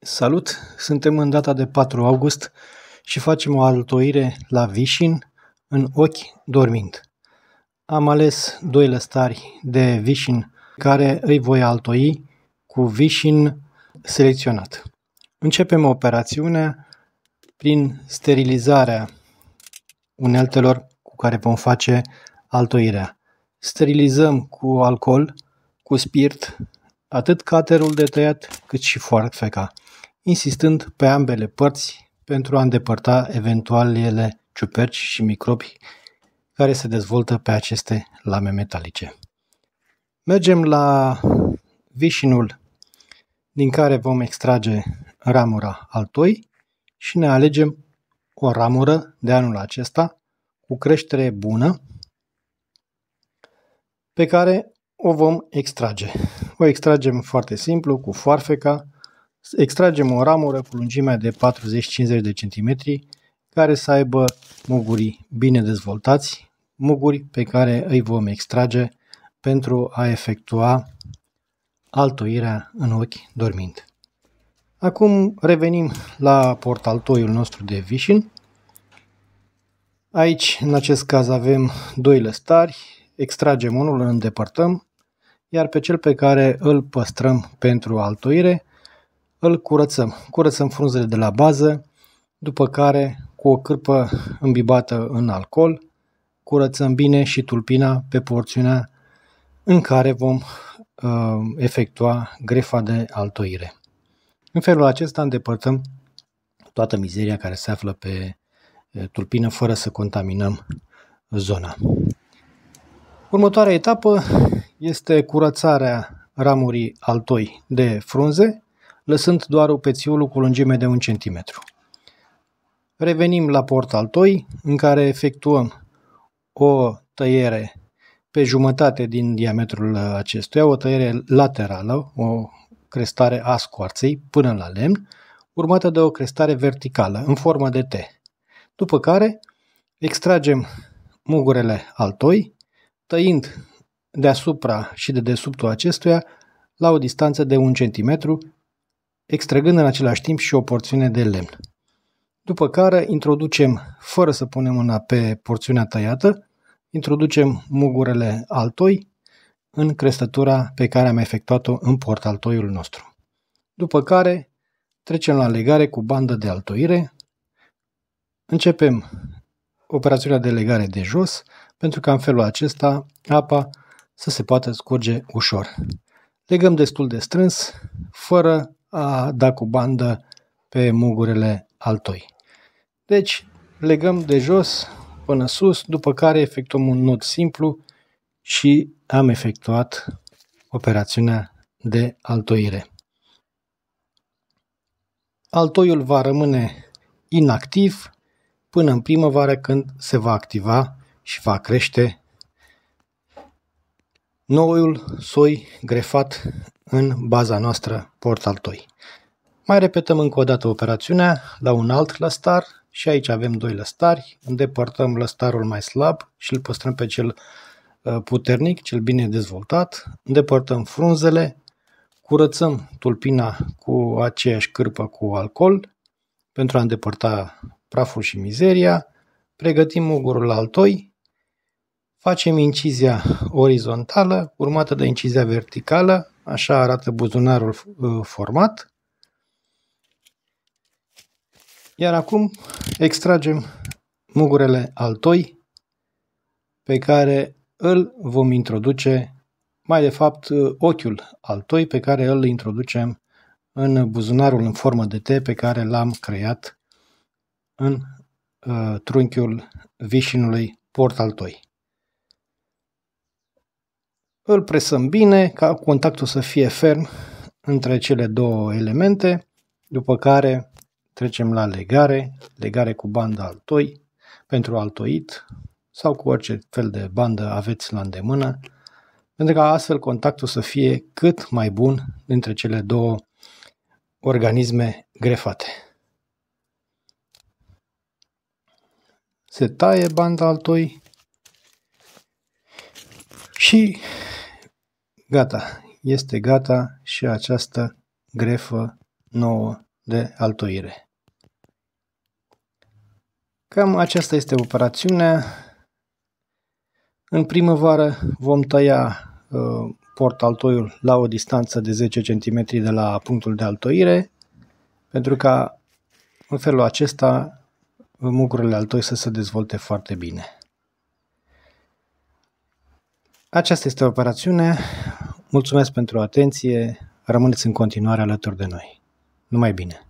Salut! Suntem în data de 4 august și facem o altoire la Vișin în ochi dormind. Am ales doi lăstari de Vișin care îi voi altoi cu Vișin selecționat. Începem operațiunea prin sterilizarea uneltelor cu care vom face altoirea. Sterilizăm cu alcool, cu spirit, atât caterul de tăiat cât și foarfeca. feca insistând pe ambele părți pentru a îndepărta eventualele ciuperci și microbi care se dezvoltă pe aceste lame metalice. Mergem la vișinul din care vom extrage ramura altoi și ne alegem o ramură de anul acesta cu creștere bună pe care o vom extrage. O extragem foarte simplu cu foarfeca, Extragem o ramură cu lungimea de 40-50 de cm care să aibă muguri bine dezvoltați, muguri pe care îi vom extrage pentru a efectua altoirea în ochi dormind. Acum revenim la portaltoiul nostru de vișin. Aici, în acest caz, avem doi lăstari, extragem unul, îl îndepărtăm, iar pe cel pe care îl păstrăm pentru altoire, îl curățăm. Curățăm frunzele de la bază, după care cu o cârpă îmbibată în alcool, curățăm bine și tulpina pe porțiunea în care vom uh, efectua grefa de altoire. În felul acesta îndepărtăm toată mizeria care se află pe uh, tulpină fără să contaminăm zona. Următoarea etapă este curățarea ramurii altoi de frunze lăsând doar opețiolul cu lungime de 1 cm. Revenim la port toi în care efectuăm o tăiere pe jumătate din diametrul acestuia, o tăiere laterală, o crestare a scoarței până la lemn, urmată de o crestare verticală în formă de T. După care extragem mugurele altoi, tăind deasupra și de desubtul acestuia la o distanță de 1 cm extrăgând în același timp și o porțiune de lemn. După care introducem, fără să punem mâna pe porțiunea tăiată, introducem mugurele altoi în crestătura pe care am efectuat-o în port altoiul nostru. După care trecem la legare cu bandă de altoire, începem operațiunea de legare de jos, pentru că în felul acesta apa să se poată scurge ușor. Legăm destul de strâns, fără a da cu bandă pe mugurele altoi. Deci, legăm de jos până sus, după care efectuăm un nod simplu și am efectuat operațiunea de altoire. Altoiul va rămâne inactiv până în primăvară când se va activa și va crește noul soi grefat în baza noastră Portal Altoi. Mai repetăm încă o dată operațiunea la un alt lăstar și aici avem doi lăstari, îndepărtăm lăstarul mai slab și îl păstrăm pe cel uh, puternic, cel bine dezvoltat, îndepărtăm frunzele, curățăm tulpina cu aceeași cârpă cu alcool pentru a îndepărta praful și mizeria, pregătim mugurul altoi, facem incizia orizontală urmată de incizia verticală Așa arată buzunarul uh, format. Iar acum extragem mugurele altoi pe care îl vom introduce, mai de fapt uh, ochiul altoi pe care îl introducem în buzunarul în formă de T pe care l-am creat în uh, trunchiul vișinului port altoi. Îl presăm bine ca contactul să fie ferm între cele două elemente, după care trecem la legare, legare cu banda altoi pentru altoit sau cu orice fel de bandă aveți la îndemână, pentru ca astfel contactul să fie cât mai bun dintre cele două organisme grefate. Se taie banda altoi și Gata, este gata și această grefă nouă de altoire. Cam aceasta este operațiunea. În primăvară vom tăia uh, port altoiul la o distanță de 10 cm de la punctul de altoire, pentru ca în felul acesta mugurile altoi să se dezvolte foarte bine. Aceasta este operațiunea. Mulțumesc pentru atenție, rămâneți în continuare alături de noi. Numai bine!